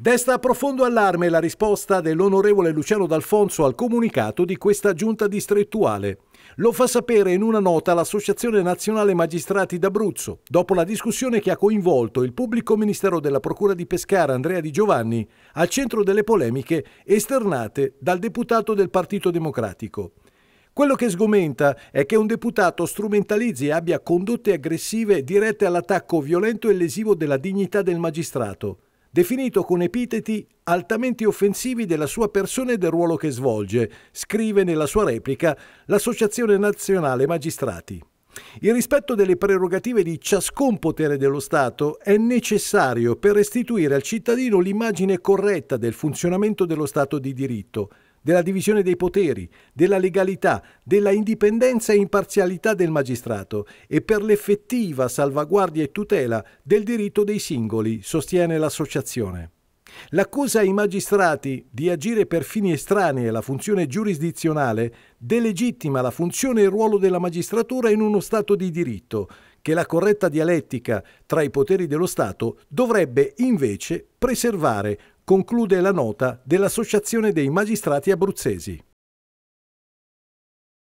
Desta profondo allarme la risposta dell'onorevole Luciano D'Alfonso al comunicato di questa giunta distrettuale. Lo fa sapere in una nota l'Associazione Nazionale Magistrati d'Abruzzo, dopo la discussione che ha coinvolto il pubblico ministero della Procura di Pescara Andrea Di Giovanni al centro delle polemiche esternate dal deputato del Partito Democratico. Quello che sgomenta è che un deputato strumentalizzi e abbia condotte aggressive dirette all'attacco violento e lesivo della dignità del magistrato definito con epiteti altamente offensivi della sua persona e del ruolo che svolge, scrive nella sua replica l'Associazione Nazionale Magistrati. Il rispetto delle prerogative di ciascun potere dello Stato è necessario per restituire al cittadino l'immagine corretta del funzionamento dello Stato di diritto della divisione dei poteri, della legalità, della indipendenza e imparzialità del magistrato e per l'effettiva salvaguardia e tutela del diritto dei singoli, sostiene l'associazione. L'accusa ai magistrati di agire per fini estranei alla funzione giurisdizionale delegittima la funzione e il ruolo della magistratura in uno Stato di diritto, che la corretta dialettica tra i poteri dello Stato dovrebbe invece preservare conclude la nota dell'Associazione dei Magistrati Abruzzesi.